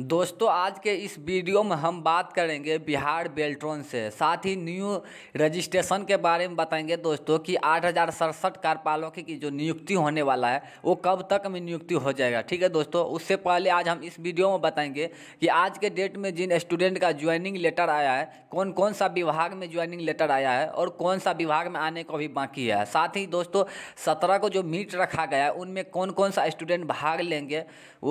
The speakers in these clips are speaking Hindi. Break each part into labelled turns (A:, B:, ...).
A: दोस्तों आज के इस वीडियो में हम बात करेंगे बिहार बेल्ट्रॉन से साथ ही न्यू रजिस्ट्रेशन के बारे में बताएंगे दोस्तों कि आठ हज़ार सड़सठ कार्यपालकों की जो नियुक्ति होने वाला है वो कब तक में नियुक्ति हो जाएगा ठीक है दोस्तों उससे पहले आज हम इस वीडियो में बताएंगे कि आज के डेट में जिन स्टूडेंट का ज्वाइनिंग लेटर आया है कौन कौन सा विभाग में ज्वाइनिंग लेटर आया है और कौन सा विभाग में आने को भी बाकी है साथ ही दोस्तों सत्रह को जो मीट रखा गया है उनमें कौन कौन सा स्टूडेंट भाग लेंगे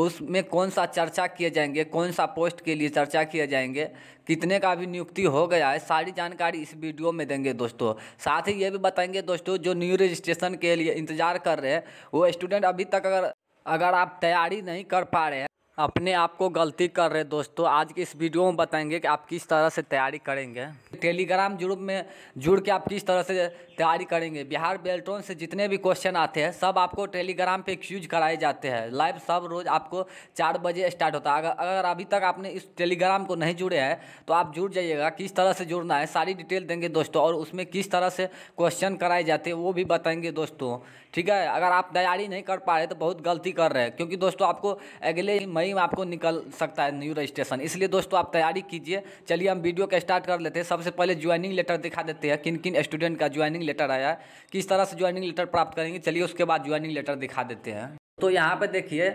A: उसमें कौन सा चर्चा किए जाएंगे जाएंगे कौन सा पोस्ट के लिए चर्चा किए जाएंगे कितने का अभी नियुक्ति हो गया है सारी जानकारी इस वीडियो में देंगे दोस्तों साथ ही ये भी बताएंगे दोस्तों जो न्यू रजिस्ट्रेशन के लिए इंतज़ार कर रहे हैं वो स्टूडेंट अभी तक अगर अगर आप तैयारी नहीं कर पा रहे हैं अपने आप को गलती कर रहे दोस्तों आज के इस वीडियो में बताएंगे कि आप किस तरह से तैयारी करेंगे टेलीग्राम ग्रुप में जुड़ के आप किस तरह से तैयारी करेंगे बिहार बेल्टोन से जितने भी क्वेश्चन आते हैं सब आपको टेलीग्राम पे क्यूज कराए जाते हैं लाइव सब रोज़ आपको चार बजे स्टार्ट होता है अगर अगर अभी तक आपने इस टेलीग्राम को नहीं जुड़े हैं तो आप जुड़ जाइएगा किस तरह से जुड़ना है सारी डिटेल देंगे दोस्तों और उसमें किस तरह से क्वेश्चन कराए जाते हैं वो भी बताएंगे दोस्तों ठीक है अगर आप तैयारी नहीं कर पा रहे तो बहुत गलती कर रहे हैं क्योंकि दोस्तों आपको अगले मई मुंबई में आपको निकल सकता है न्यू रजिस्ट्रेशन इसलिए दोस्तों आप तैयारी कीजिए चलिए हम वीडियो का स्टार्ट कर लेते हैं सबसे पहले ज्वाइनिंग लेटर दिखा देते हैं किन किन स्टूडेंट का ज्वाइनिंग लेटर आया है किस तरह से ज्वाइनिंग लेटर प्राप्त करेंगे चलिए उसके बाद ज्वाइनिंग लेटर दिखा देते हैं तो यहाँ पर देखिए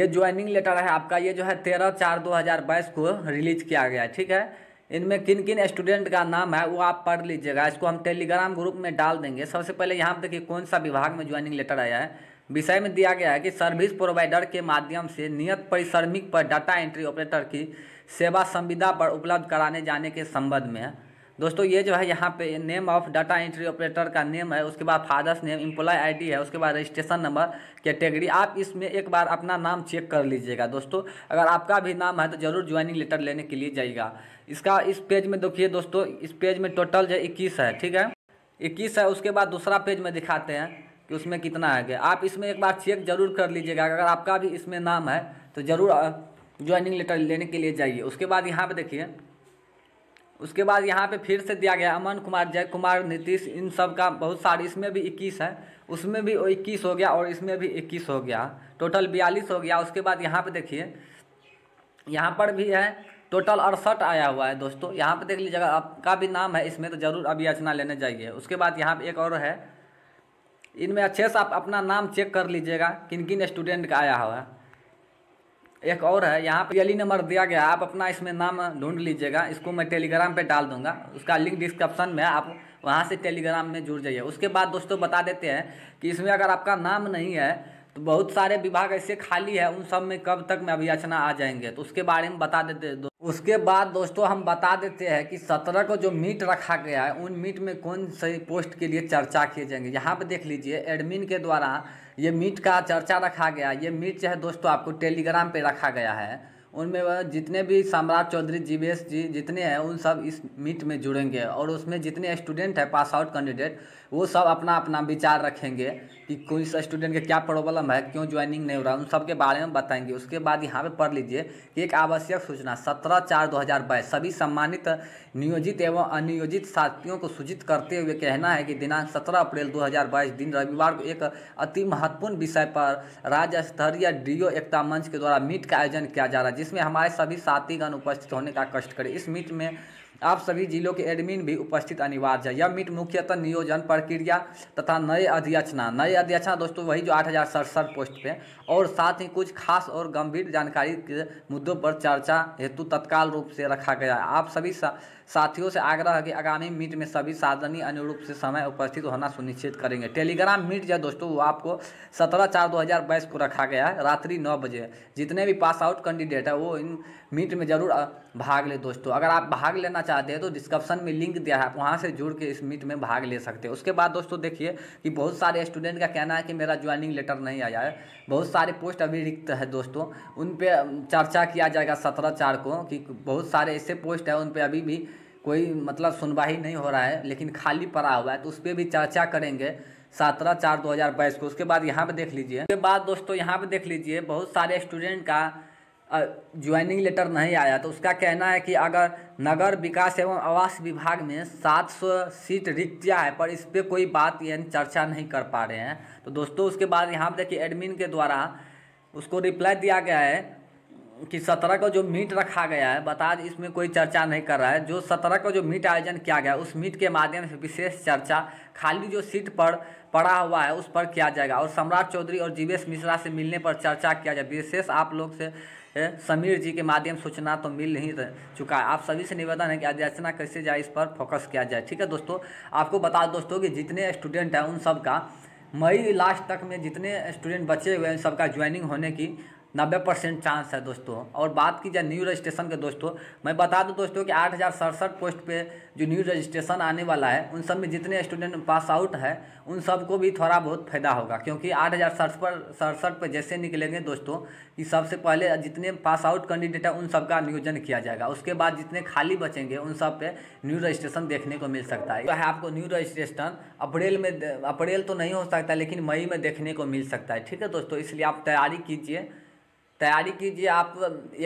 A: ये ज्वाइनिंग लेटर है आपका ये जो है तेरह चार दो हज़ार बाईस को रिलीज किया गया ठीक है इनमें किन किन स्टूडेंट का नाम है वो आप पढ़ लीजिएगा इसको हम टेलीग्राम ग्रुप में डाल देंगे सबसे पहले यहाँ पर देखिए कौन सा विभाग में ज्वाइनिंग लेटर आया है विषय में दिया गया है कि सर्विस प्रोवाइडर के माध्यम से नियत परिश्रमिक पर डाटा एंट्री ऑपरेटर की सेवा संविदा पर उपलब्ध कराने जाने के संबंध में दोस्तों ये जो है यहाँ पे name of data entry operator का नेम है उसके बाद फादर्स नेम एम्प्लॉय आईडी है उसके बाद रजिस्ट्रेशन नंबर कैटेगरी आप इसमें एक बार अपना नाम चेक कर लीजिएगा दोस्तों अगर आपका भी नाम है तो ज़रूर ज्वाइनिंग लेटर लेने के लिए जाइएगा इसका इस पेज में देखिए दोस्तों इस पेज में टोटल जो इक्कीस है ठीक है इक्कीस है उसके बाद दूसरा पेज में दिखाते हैं कि उसमें कितना आ गया आप इसमें एक बार चेक जरूर कर लीजिएगा अगर आपका भी इसमें नाम है तो ज़रूर ज्वाइनिंग लेटर लेने के लिए जाइए उसके बाद यहाँ पर देखिए उसके बाद यहाँ पे फिर से दिया गया अमन कुमार जय कुमार नीतीश इन सब का बहुत सारे इसमें भी इक्कीस है उसमें भी इक्कीस हो गया और इसमें भी इक्कीस हो गया टोटल बयालीस हो गया उसके बाद यहाँ पर देखिए यहाँ पर भी है टोटल अड़सठ आया हुआ है दोस्तों यहाँ पे देख लीजिएगा आपका भी नाम है इसमें तो ज़रूर अभी अचना लेने जाइए उसके बाद यहाँ पे एक और है इनमें अच्छे से आप अपना नाम चेक कर लीजिएगा किन किन स्टूडेंट का आया हुआ एक और है यहाँ पर अली नंबर दिया गया आप अपना इसमें नाम ढूंढ लीजिएगा इसको मैं टेलीग्राम पे डाल दूंगा उसका लिंक डिस्क्रिप्शन में आप वहाँ से टेलीग्राम में जुड़ जाइए उसके बाद दोस्तों बता देते हैं कि इसमें अगर आपका नाम नहीं है तो बहुत सारे विभाग ऐसे खाली है उन सब में कब तक में अभियाचना आ जाएंगे तो उसके बारे में बता देते उसके बाद दोस्तों हम बता देते हैं कि सत्रह को जो मीट रखा गया है उन मीट में कौन से पोस्ट के लिए चर्चा किए जाएंगे यहाँ पे देख लीजिए एडमिन के द्वारा ये मीट का चर्चा रखा गया ये मीट जो है दोस्तों आपको टेलीग्राम पे रखा गया है उनमें वह जितने भी सम्राट चौधरी जी जी जितने हैं उन सब इस मीट में जुड़ेंगे और उसमें जितने स्टूडेंट हैं पास आउट कैंडिडेट वो सब अपना अपना विचार रखेंगे कि कोई सा स्टूडेंट का क्या प्रॉब्लम है क्यों ज्वाइनिंग नहीं हो रहा उन सब के बारे में बताएंगे उसके बाद यहाँ पे पढ़ लीजिए कि एक आवश्यक सूचना सत्रह चार दो हज़ार बाईस सभी सम्मानित नियोजित एवं अनियोजित साथियों को सूचित करते हुए कहना है कि दिनांक सत्रह अप्रैल दो हज़ार बाईस दिन रविवार को एक अति महत्वपूर्ण विषय पर राज्य स्तरीय डी एकता मंच के द्वारा मीट का आयोजन किया जा रहा है जिसमें हमारे सभी साथीगण उपस्थित होने का कष्ट करें इस मीट में आप सभी जिलों के एडमिन भी उपस्थित अनिवार्य है यह मीट मुख्यतः नियोजन प्रक्रिया तथा नए अध्यक्षना नए अध्यक्षना दोस्तों वही जो आठ हज़ार पोस्ट पे और साथ ही कुछ खास और गंभीर जानकारी के मुद्दों पर चर्चा हेतु तत्काल रूप से रखा गया है आप सभी सा, साथियों से आग्रह है कि आगामी मीट में सभी साधनी अनुरूप से समय उपस्थित होना सुनिश्चित करेंगे टेलीग्राम मीट जो दोस्तों वो आपको सत्रह चार दो हज़ार बाईस को रखा गया है रात्रि नौ बजे जितने भी पास आउट कैंडिडेट है वो इन मीट में ज़रूर भाग ले दोस्तों अगर आप भाग लेना चाहते चाहते हैं तो डिस्क्रिप्शन में लिंक दिया है आप वहाँ से जुड़ के इस मीट में भाग ले सकते हैं उसके बाद दोस्तों देखिए कि बहुत सारे स्टूडेंट का कहना है कि मेरा ज्वाइनिंग लेटर नहीं आया है बहुत सारे पोस्ट अभी रिक्त है दोस्तों उन पर चर्चा किया जाएगा सत्रह चार को कि बहुत सारे ऐसे पोस्ट हैं उन पर अभी भी कोई मतलब सुनवाई नहीं हो रहा है लेकिन खाली पड़ा हुआ है तो उस पर भी चर्चा करेंगे सत्रह चार दो हज़ार बाईस को उसके बाद यहाँ पे देख लीजिए उसके बाद दोस्तों यहाँ पे देख लीजिए बहुत सारे स्टूडेंट का ज्वाइनिंग लेटर नहीं आया तो उसका कहना है कि अगर नगर विकास एवं आवास विभाग में 700 सीट रिक्तियाँ है पर इस पर कोई बात यानी चर्चा नहीं कर पा रहे हैं तो दोस्तों उसके बाद यहाँ पर देखिए एडमिन के द्वारा उसको रिप्लाई दिया गया है कि सत्रह का जो मीट रखा गया है बता दें इसमें कोई चर्चा नहीं कर रहा है जो सत्रह का जो मीट आयोजन किया गया उस मीट के माध्यम से विशेष चर्चा खाली जो सीट पर पड़ा हुआ है उस पर किया जाएगा और सम्राट चौधरी और जीवेश मिश्रा से मिलने पर चर्चा किया जाए विशेष आप लोग से समीर जी के माध्यम सूचना तो मिल ही चुका है आप सभी से निवेदन है कि अध्याचना कैसे जाए इस पर फोकस किया जाए ठीक है दोस्तों आपको बता दोस्तों कि जितने स्टूडेंट हैं उन सब का मई लास्ट तक में जितने स्टूडेंट बचे हुए हैं सबका ज्वाइनिंग होने की नब्बे परसेंट चांस है दोस्तों और बात की जाए न्यू रजिस्ट्रेशन के दोस्तों मैं बता दूं दोस्तों कि आठ हज़ार सड़सठ पोस्ट पे जो न्यू रजिस्ट्रेशन आने वाला है उन सब में जितने स्टूडेंट पास आउट है उन सबको भी थोड़ा बहुत फायदा होगा क्योंकि आठ हज़ार सड़सठ पर सड़सठ पर जैसे निकलेंगे दोस्तों कि सबसे पहले जितने पास आउट कैंडिडेट है उन सबका नियोजन किया जाएगा उसके बाद जितने खाली बचेंगे उन सब पे न्यू रजिस्ट्रेशन देखने को मिल सकता है तो है आपको न्यू रजिस्ट्रेशन अप्रैल में अप्रैल तो नहीं हो सकता लेकिन मई में देखने को मिल सकता है ठीक है दोस्तों इसलिए आप तैयारी कीजिए तैयारी कीजिए आप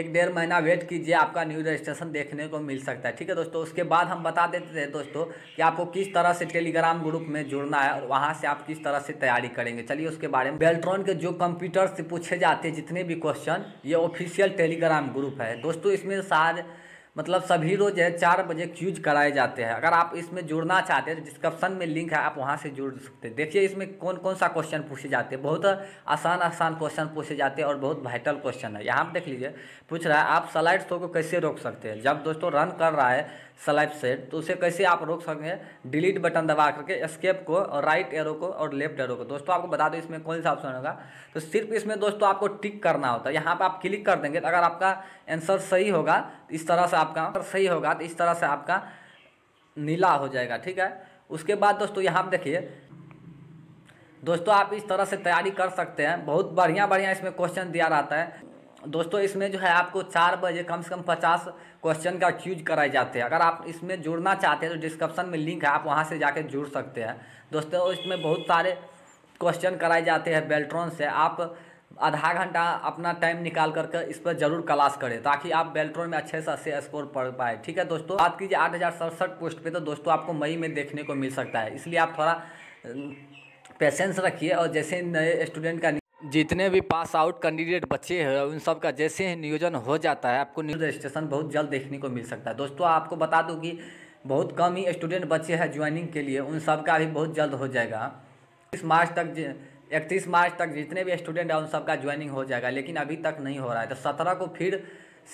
A: एक डेढ़ महीना वेट कीजिए आपका न्यू रजिस्ट्रेशन देखने को मिल सकता है ठीक है दोस्तों उसके बाद हम बता देते थे दोस्तों कि आपको किस तरह से टेलीग्राम ग्रुप में जुड़ना है और वहाँ से आप किस तरह से तैयारी करेंगे चलिए उसके बारे में बेल्ट्रॉन के जो कंप्यूटर से पूछे जाते हैं जितने भी क्वेश्चन ये ऑफिशियल टेलीग्राम ग्रुप है दोस्तों इसमें सारे मतलब सभी रोज़ है चार बजे क्यूज कराए जाते हैं अगर आप इसमें जुड़ना चाहते हैं तो डिस्क्रिप्शन में लिंक है आप वहाँ से जुड़ सकते हैं देखिए इसमें कौन कौन सा क्वेश्चन पूछे जाते हैं बहुत आसान आसान क्वेश्चन पूछे जाते हैं और बहुत वाइटल क्वेश्चन है यहाँ पर देख लीजिए पूछ रहा है आप स्लाइड शो को कैसे रोक सकते हैं जब दोस्तों रन कर रहा है स्लाइड सेट तो उसे कैसे आप रोक सकेंगे डिलीट बटन दबा करके स्केप को और राइट एरो को और लेफ्ट एरो को दोस्तों आपको बता दो इसमें कौन सा ऑप्शन होगा तो सिर्फ इसमें दोस्तों आपको टिक करना होता है यहाँ पर आप क्लिक कर देंगे तो अगर आपका आंसर सही होगा इस तरह से आपका आंसर सही होगा तो इस तरह से आपका नीला हो जाएगा ठीक है उसके बाद दोस्तों यहाँ पर देखिए दोस्तों आप इस तरह से तैयारी कर सकते हैं बहुत बढ़िया बढ़िया इसमें क्वेश्चन दिया रहता है दोस्तों इसमें जो है आपको चार बजे कम से कम पचास क्वेश्चन का क्यूज कराए जाते हैं अगर आप इसमें जुड़ना चाहते हैं तो डिस्क्रिप्शन में लिंक है आप वहाँ से जाके जुड़ सकते हैं दोस्तों इसमें बहुत सारे क्वेश्चन कराए जाते हैं बेल्ट्रॉन से आप आधा घंटा अपना टाइम निकाल करके इस पर जरूर क्लास करें ताकि आप बेल्ट्रॉन में अच्छे से अच्छे स्कोर पढ़ पाए ठीक है दोस्तों बात कीजिए आठ हज़ार सड़सठ पोस्ट पे तो दोस्तों आपको मई में देखने को मिल सकता है इसलिए आप थोड़ा पेशेंस रखिए और जैसे नए स्टूडेंट का जितने भी पास आउट कैंडिडेट बच्चे हैं उन सब का जैसे ही नियोजन हो जाता है आपको न्यूज रजिस्ट्रेशन बहुत जल्द देखने को मिल सकता है दोस्तों आपको बता दूँ कि बहुत कम ही स्टूडेंट बच्चे हैं ज्वाइनिंग के लिए उन सब का भी बहुत जल्द हो जाएगा इस मार्च तक इकतीस मार्च तक जितने भी स्टूडेंट हैं उन सबका ज्वाइनिंग हो जाएगा लेकिन अभी तक नहीं हो रहा है तो सत्रह को फिर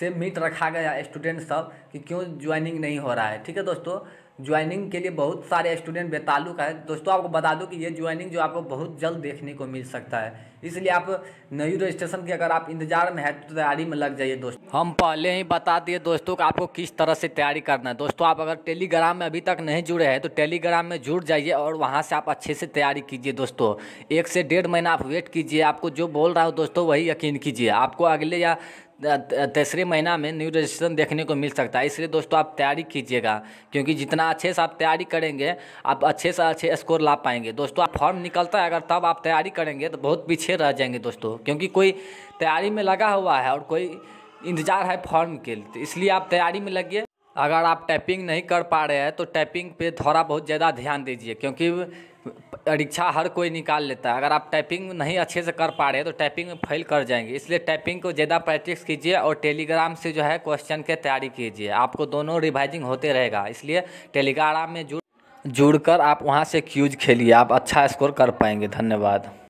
A: से मीट रखा गया स्टूडेंट सब कि क्यों ज्वाइनिंग नहीं हो रहा है ठीक है दोस्तों ज्वाइनिंग के लिए बहुत सारे स्टूडेंट बेतालुक है दोस्तों आपको बता दूं कि ये ज्वाइनिंग जो आपको बहुत जल्द देखने को मिल सकता है इसलिए आप नई रजिस्ट्रेशन की अगर आप इंतजार में है तो तैयारी में लग जाइए दोस्तों हम पहले ही बता दिए दोस्तों कि आपको किस तरह से तैयारी करना है दोस्तों आप अगर टेलीग्राम में अभी तक नहीं जुड़े हैं तो टेलीग्राम में जुड़ जाइए और वहाँ से आप अच्छे से तैयारी कीजिए दोस्तों एक से डेढ़ महीना आप वेट कीजिए आपको जो बोल रहा हो दोस्तों वही यकीन कीजिए आपको अगले या तीसरे महीना में न्यू रजिस्ट्रेशन देखने को मिल सकता है इसलिए दोस्तों आप तैयारी कीजिएगा क्योंकि जितना अच्छे से आप तैयारी करेंगे आप अच्छे से अच्छे स्कोर ला पाएंगे दोस्तों आप फॉर्म निकलता है अगर तब आप तैयारी करेंगे तो बहुत पीछे रह जाएंगे दोस्तों क्योंकि कोई तैयारी में लगा हुआ है और कोई इंतज़ार है फॉर्म के लिए तो इसलिए आप तैयारी में लगिए अगर आप टाइपिंग नहीं कर पा रहे हैं तो टाइपिंग पे थोड़ा बहुत ज़्यादा ध्यान दीजिए क्योंकि परीक्षा हर कोई निकाल लेता है अगर आप टाइपिंग नहीं अच्छे से कर पा रहे हैं तो टाइपिंग में फेल कर जाएंगे इसलिए टाइपिंग को ज़्यादा प्रैक्टिस कीजिए और टेलीग्राम से जो है क्वेश्चन की तैयारी कीजिए आपको दोनों रिवाइजिंग होते रहेगा इसलिए टेलीग्राम में जुड़ जुड़ कर आप वहाँ से क्यूज खेलिए आप अच्छा स्कोर कर पाएंगे धन्यवाद